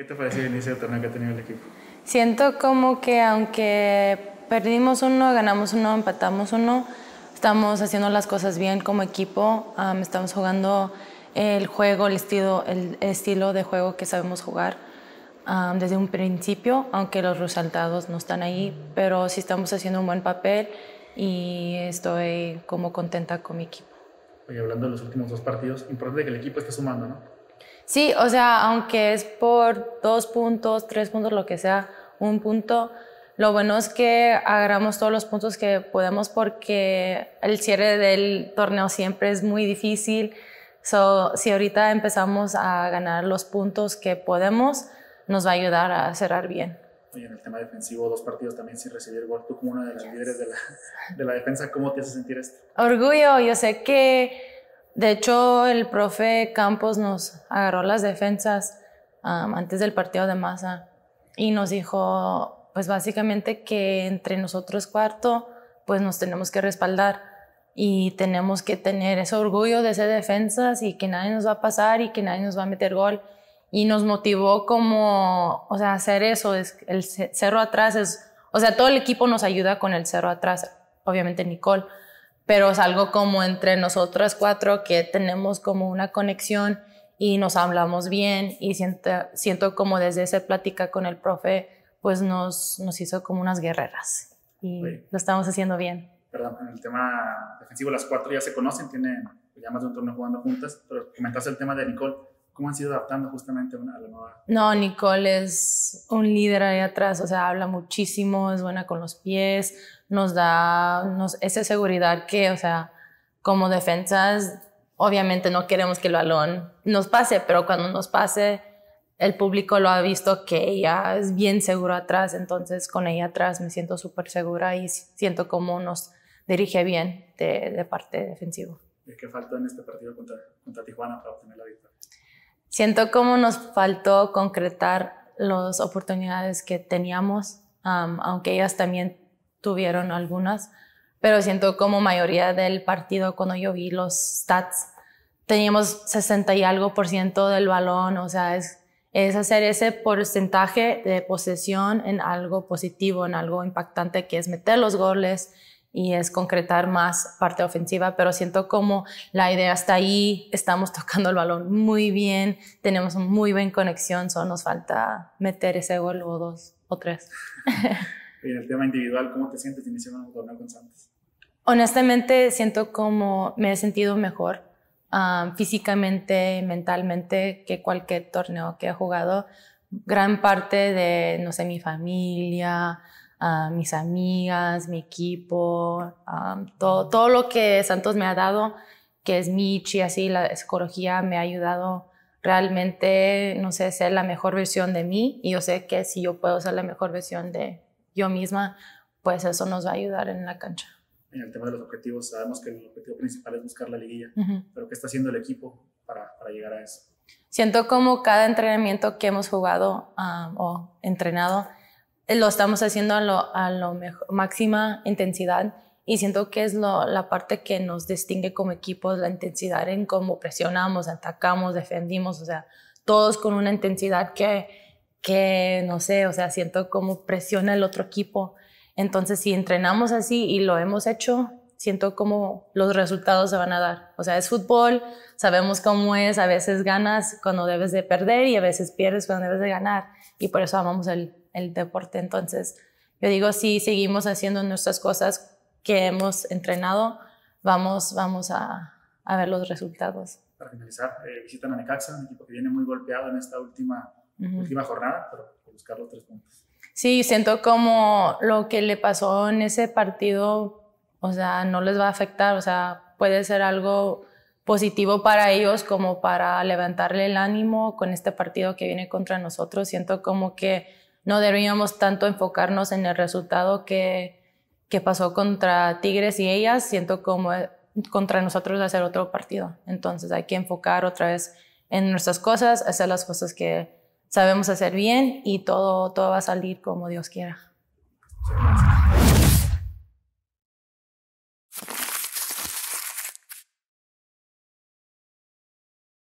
¿Qué te pareció el inicio del torneo que ha tenido el equipo? Siento como que aunque perdimos uno, ganamos uno, empatamos uno, estamos haciendo las cosas bien como equipo, estamos jugando el juego, el estilo, de juego que sabemos jugar desde un principio, aunque los resultados no están ahí, pero sí estamos haciendo un buen papel y estoy como contenta con mi equipo. Oye, hablando de los últimos dos partidos, importante que el equipo esté sumando, ¿no? Sí, o sea, aunque es por dos puntos, tres puntos, lo que sea, un punto, lo bueno es que agarramos todos los puntos que podemos porque el cierre del torneo siempre es muy difícil. So, si ahorita empezamos a ganar los puntos que podemos, nos va a ayudar a cerrar bien. Y en el tema defensivo, dos partidos también sin recibir gol. Tú como una de las líderes de la, de la defensa, ¿cómo te hace sentir esto? Orgullo, yo sé que de hecho, el profe Campos nos agarró las defensas antes del partido de masa y nos dijo, pues básicamente que entre nosotros cuarto, pues nos tenemos que respaldar y tenemos que tener ese orgullo de ser defensas y que nadie nos va a pasar y que nadie nos va a meter gol. Y nos motivó como, o sea, hacer eso, es, el cerro atrás es, o sea, todo el equipo nos ayuda con el cerro atrás, obviamente Nicole pero es algo como entre nosotras cuatro que tenemos como una conexión y nos hablamos bien y siento, siento como desde esa plática con el profe, pues nos, nos hizo como unas guerreras y lo estamos haciendo bien. Perdón, en el tema defensivo las cuatro ya se conocen, tienen ya más de un torneo jugando juntas, pero comentaste el tema de Nicole ¿Cómo han sido adaptando justamente a, la nueva? No, Nicole es un líder ahí atrás, o sea, habla muchísimo, es buena con los pies, nos da esa seguridad que, o sea, como defensas, obviamente no queremos que el balón nos pase, pero cuando nos pase, el público lo ha visto que ella es bien segura atrás, entonces con ella atrás me siento súper segura y siento cómo nos dirige bien de, parte defensiva. qué falta en este partido contra Tijuana para obtener la victoria? siento como nos faltó concretar las oportunidades que teníamos, um, aunque ellas también tuvieron algunas, pero siento como mayoría del partido cuando yo vi los stats, teníamos 60 y algo por ciento del balón, o sea, es hacer ese porcentaje de posesión en algo positivo, en algo impactante que es meter los goles y es concretar más parte ofensiva, pero siento como la idea está ahí, estamos tocando el balón muy bien, tenemos muy buena conexión, solo nos falta meter ese gol o dos o tres. y en el tema individual, ¿cómo te sientes iniciando un torneo con Santos? Honestamente, siento como me he sentido mejor ah, físicamente, mentalmente, que cualquier torneo que he jugado. Gran parte de, no sé, mi familia, mis amigas, mi equipo, todo, todo lo que Santos me ha dado, que es Michi, así la psicología me ha ayudado realmente, no sé, ser la mejor versión de mí y yo sé que si yo puedo ser la mejor versión de yo misma, pues eso nos va a ayudar en la cancha. En el tema de los objetivos, sabemos que el objetivo principal es buscar la liguilla, pero ¿qué está haciendo el equipo para, para, llegar a eso? Siento como cada entrenamiento que hemos jugado ah, o entrenado, eh, lo estamos haciendo a lo, a lo mejor, máxima intensidad y siento que es lo, la parte que nos distingue como equipo, la intensidad en cómo presionamos, atacamos, defendimos, o sea, todos con una intensidad que, que no sé, o sea, siento cómo presiona el otro equipo. Entonces, si entrenamos así y lo hemos hecho, siento como los resultados se van a dar. O sea, es fútbol, sabemos cómo es, a veces ganas cuando debes de perder y a veces pierdes cuando debes de ganar y por eso amamos el, el deporte. Entonces, yo digo, si seguimos haciendo nuestras cosas que hemos entrenado, vamos, vamos a, a ver los resultados. Para finalizar, eh, visita a Necaxa, un equipo que viene muy golpeado en esta última, última jornada, pero por buscar los tres puntos. Sí, siento como lo que le pasó en ese partido, o sea, no les va a afectar, o sea, puede ser algo positivo para ellos como para levantarle el ánimo con este partido que viene contra nosotros. Siento como que no deberíamos tanto enfocarnos en el resultado que, que pasó contra Tigres y ellas. Siento como eh, contra nosotros hacer otro partido. Entonces hay que enfocar otra vez en nuestras cosas, hacer las cosas que sabemos hacer bien y todo, todo va a salir como Dios quiera.